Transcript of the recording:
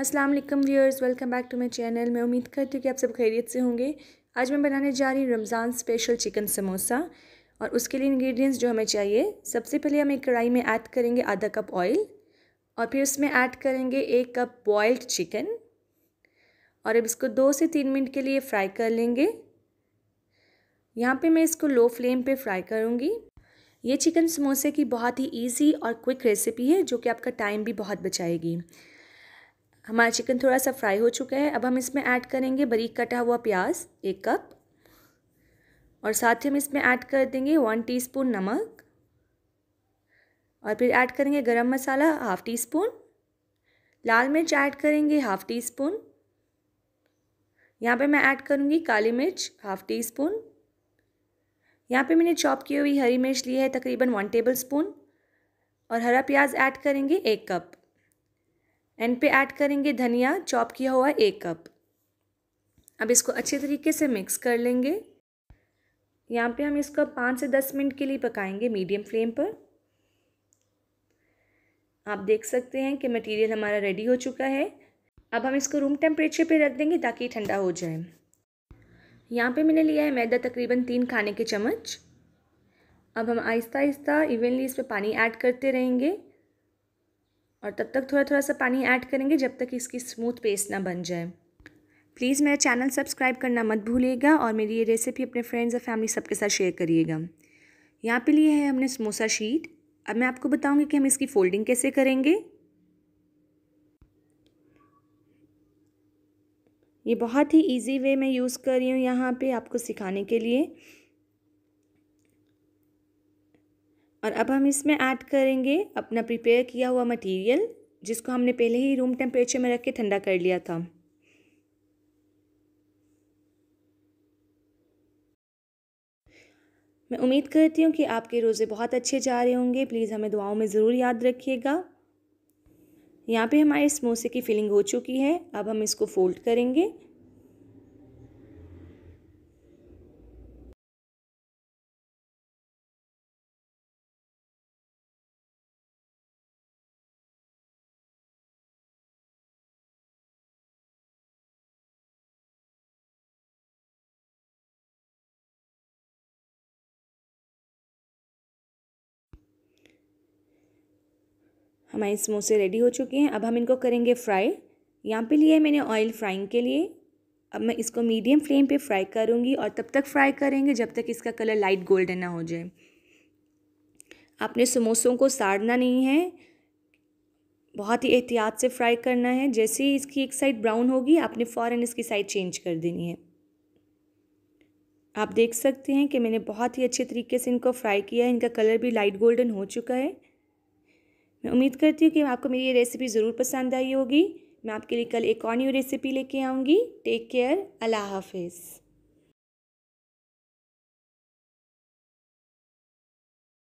अस्सलाम वालेकुम viewers welcome back to my channel मैं उम्मीद करती हूँ कि आप सब खैरियत से होंगे आज मैं बनाने जा रही हूँ रमज़ान स्पेशल चिकन समोसा और उसके लिए इंग्रेडिएंट्स जो हमें चाहिए सबसे पहले हम एक कढ़ाई में ऐड करेंगे आधा कप ऑयल और फिर उसमें ऐड करेंगे एक कप बॉयल्ड चिकन और अब इसको दो से तीन मिनट के लिए फ्राई कर लेंगे यहाँ पर मैं इसको लो फ्लेम पर फ्राई करूँगी ये चिकन समोसे की बहुत ही ईजी और क्विक रेसिपी है जो कि आपका टाइम भी बहुत बचाएगी हमारा चिकन थोड़ा सा फ्राई हो चुका है अब हम इसमें ऐड करेंगे बरीक कटा हुआ प्याज एक कप और साथ ही हम इसमें ऐड कर देंगे वन टीस्पून नमक और फिर ऐड करेंगे गरम मसाला हाफ़ टी स्पून लाल मिर्च ऐड करेंगे हाफ़ टी स्पून यहाँ पे मैं ऐड करूँगी काली मिर्च हाफ़ टी स्पून यहाँ पे मैंने चॉप की हुई हरी मिर्च ली है तकरीबन वन टेबल स्पून और हरा प्याज ऐड करेंगे एक कप एन पे ऐड करेंगे धनिया चॉप किया हुआ एक कप अब इसको अच्छे तरीके से मिक्स कर लेंगे यहाँ पे हम इसको पाँच से दस मिनट के लिए पकाएंगे मीडियम फ्लेम पर आप देख सकते हैं कि मटेरियल हमारा रेडी हो चुका है अब हम इसको रूम टेम्परेचर पे रख देंगे ताकि ठंडा हो जाए यहाँ पे मैंने लिया है मैदा तकरीबन तीन खाने के चम्मच अब हम आहिस्ता आहिस्ता इवनली इस पर पानी ऐड करते रहेंगे और तब तक थोड़ा थोड़ा सा पानी ऐड करेंगे जब तक इसकी स्मूथ पेस्ट ना बन जाए प्लीज़ मेरा चैनल सब्सक्राइब करना मत भूलिएगा और मेरी ये रेसिपी अपने फ्रेंड्स और फैमिली सबके साथ शेयर करिएगा यहाँ पे लिए है हमने समोसा शीट अब मैं आपको बताऊँगी कि हम इसकी फोल्डिंग कैसे करेंगे ये बहुत ही इजी वे मैं यूज़ कर रही हूँ यहाँ पे आपको सिखाने के लिए और अब हम इसमें ऐड करेंगे अपना प्रिपेयर किया हुआ मटेरियल जिसको हमने पहले ही रूम टेम्परेचर में रख के ठंडा कर लिया था मैं उम्मीद करती हूँ कि आपके रोज़े बहुत अच्छे जा रहे होंगे प्लीज़ हमें दुआओं में ज़रूर याद रखिएगा यहाँ पे हमारे समोसे की फिलिंग हो चुकी है अब हम इसको फोल्ड करेंगे हमारे समोसे रेडी हो चुके हैं अब हम इनको करेंगे फ्राई यहाँ पे लिया है मैंने ऑयल फ्राइंग के लिए अब मैं इसको मीडियम फ्लेम पे फ्राई करूँगी और तब तक फ्राई करेंगे जब तक इसका कलर लाइट गोल्डन ना हो जाए आपने समोसों को साड़ना नहीं है बहुत ही एहतियात से फ्राई करना है जैसे ही इसकी एक साइड ब्राउन होगी आपने फ़ौर इसकी साइड चेंज कर देनी है आप देख सकते हैं कि मैंने बहुत ही अच्छे तरीके से इनको फ्राई किया है इनका कलर भी लाइट गोल्डन हो चुका है मैं उम्मीद करती हूँ कि आपको मेरी ये रेसिपी ज़रूर पसंद आई होगी मैं आपके लिए कल एक और न्यू रेसिपी लेके आऊँगी टेक केयर अल्लाह हाफिज़